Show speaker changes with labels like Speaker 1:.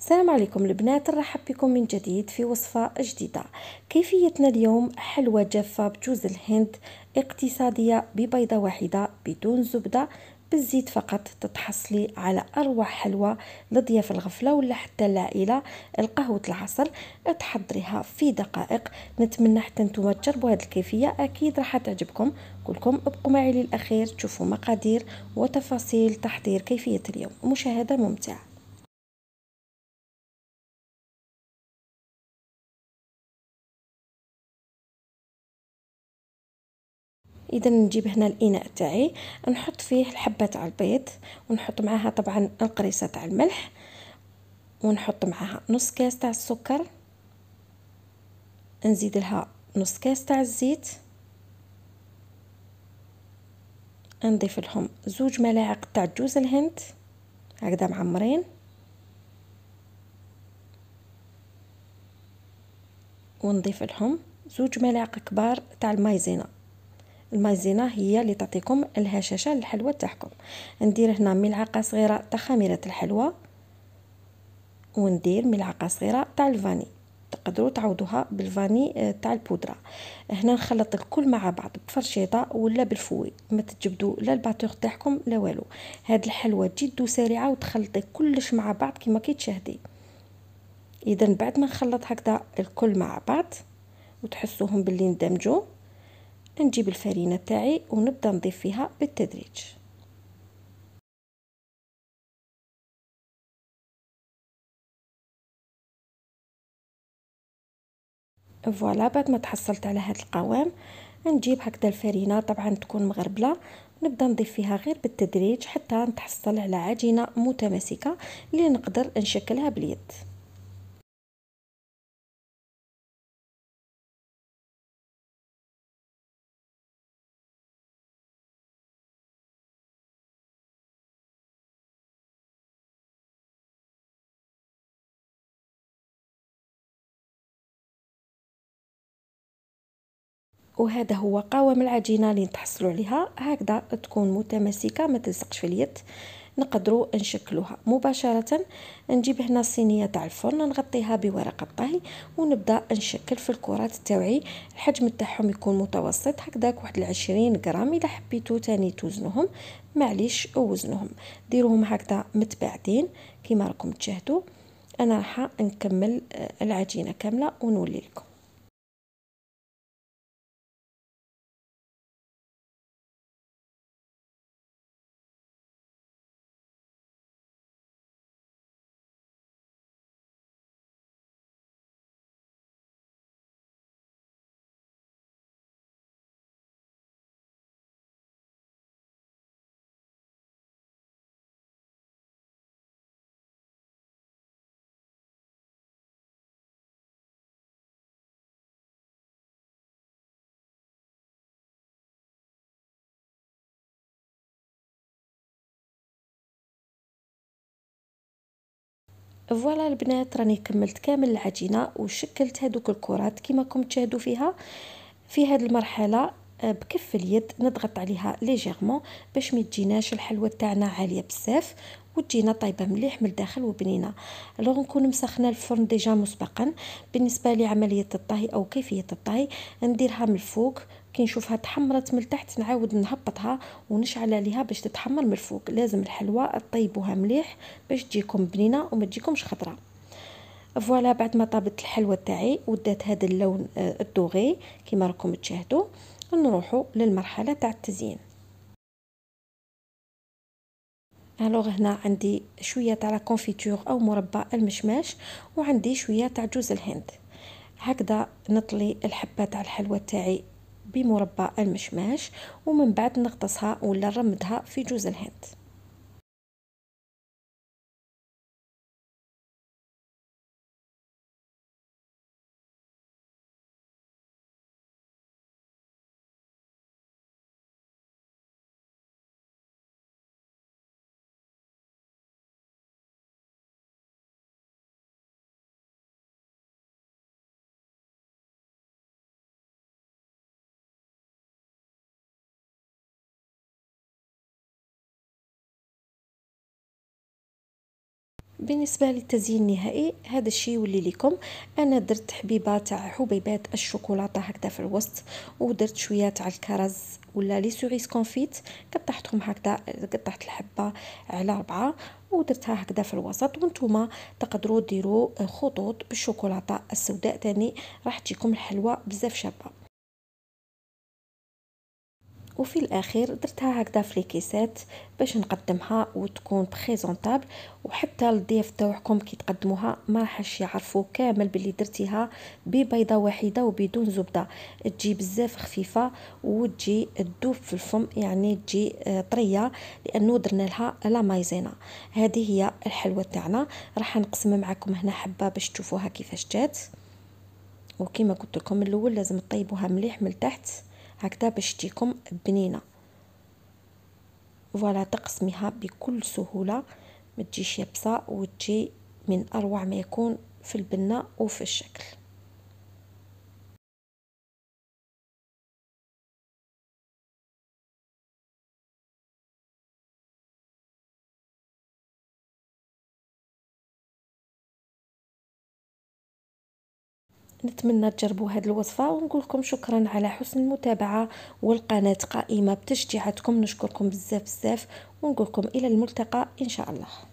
Speaker 1: السلام عليكم البنات نرحب بكم من جديد في وصفة جديدة كيفيتنا اليوم حلوى جافة بجوز الهند اقتصادية ببيضة واحدة بدون زبدة بالزيت فقط تتحصلي على اروع حلوى لضياف الغفله ولا حتى العائله القهوه العصر تحضريها في دقائق نتمنى حتى نتوما تجربوا هذه الكيفيه اكيد راح تعجبكم كلكم
Speaker 2: ابقوا معي للاخير تشوفوا مقادير وتفاصيل تحضير كيفيه اليوم مشاهده ممتعه اذا نجيب هنا الاناء تاعي نحط فيه الحبه تاع البيض ونحط معاها طبعا القريصه
Speaker 1: تاع الملح ونحط معاها نص كاس تاع السكر نزيد لها نص كاس تاع الزيت نضيف لهم زوج ملاعق تاع جوز الهند هكذا معمرين ونضيف لهم زوج ملاعق كبار تاع المايزينا المايزينا هي اللي تعطيكم الهشاشه للحلوى تاعكم ندير هنا ملعقه صغيره تاع خميره الحلوى وندير ملعقه صغيره تاع الفاني تقدروا تعوضوها بالفاني آه، تاع البودره هنا نخلط الكل مع بعض بفرشيطه ولا بالفوي ما تجبدوا لا الباتور تاعكم لا والو هاد الحلوه جد سريعه وتخلطي كلش مع بعض كما كي تشاهدي اذا بعد ما نخلط هكذا الكل مع بعض وتحسوهم باللي اندمجوا نجيب الفرينة تاعي
Speaker 2: ونبدأ نضيف فيها بالتدريج فوالا بعد ما تحصلت على هذا القوام نجيب هكذا الفرينه طبعا
Speaker 1: تكون مغربله نبدا نضيف فيها غير بالتدريج حتى نتحصل على عجينه متماسكه
Speaker 2: اللي نقدر نشكلها باليد وهذا هو قوام العجينه اللي نتحصلوا
Speaker 1: عليها هكذا تكون متماسكه ما تلصقش في اليد نقدروا نشكلوها مباشره نجيب هنا الصينيه تاع الفرن نغطيها بورقه الطهي ونبدا نشكل في الكرات تاوعي الحجم تاعهم يكون متوسط هكذاك واحد 20 غرام اذا حبيتو تاني توزنوهم معليش وزنهم ديروهم هكذا متباعدين
Speaker 2: كما راكم تشاهدوا انا راح نكمل آه، العجينه كامله ونولي لكم فوالا البنات راني كملت كامل العجينه وشكلت هذوك
Speaker 1: الكرات كما راكم تشاهدوا فيها في هذه المرحله آه، بكف اليد نضغط عليها ليجيرمون باش ما تجيناش الحلوه تاعنا عاليه بزاف وتجينا طايبه مليح من الداخل وبنينه لو نكون مسخنه الفرن ديجا مسبقا بالنسبه لعمليه الطهي او كيفيه الطهي نديرها من الفوق كي نشوفها تحمرت من تحت نعاود نهبطها ونشعل عليها باش تتحمر من الفوق لازم الحلوه طيبوها مليح باش تجيكم بنينه وما تجيكمش خضره فوالا بعد ما طابت الحلوه تاعي ودات هذا اللون آه، الدوغي كيما راكم تشاهدوا نروحو للمرحله تاع التزيين الوغ هنا عندي شويه تاع لا او مربى المشماش وعندي شويه تاع جوز الهند هكذا نطلي الحبه تاع الحلوى تاعي بمربى المشماش ومن
Speaker 2: بعد نغطسها ولا نرمدها في جوز الهند بالنسبه للتزيين النهائي هذا الشيء يولي لكم انا درت حبيبه
Speaker 1: تاع حبيبات الشوكولاته هكذا في الوسط ودرت شويه تاع الكرز ولا لي سوريس كونفيت قطعتهم هكذا قطعت الحبه على ربعه ودرتها هكذا في الوسط وانتم تقدروا ديروا خطوط بالشوكولاته السوداء تاني راح تجيكم الحلوه بزاف شابه وفي الاخير درتها هكذا الكيسات باش نقدمها وتكون بريزونطابل وحتى الضيف تاعكم كي تقدموها ما راحش يعرفوا كامل باللي درتيها ببيضه واحده وبدون زبده تجي بزاف خفيفه وتجي تدوب في الفم يعني تجي آه، طريه لانه درنا لها لا مايزينا هذه هي الحلوه تاعنا راح نقسم معكم هنا حبه باش تشوفوها كيفاش جات وكما قلت لكم الاول لازم تطيبوها مليح من تحت هكذا باش تجيكم بنينه فوالا تقسميها بكل سهوله ما تجيش
Speaker 2: يابسه وتجي من اروع ما يكون في البنه وفي الشكل نتمنى تجربوا هذه الوصفه ونقول لكم شكرا على حسن المتابعه والقناه قائمه بتشجيعاتكم نشكركم بزاف بزاف ونقول لكم الى الملتقى ان شاء الله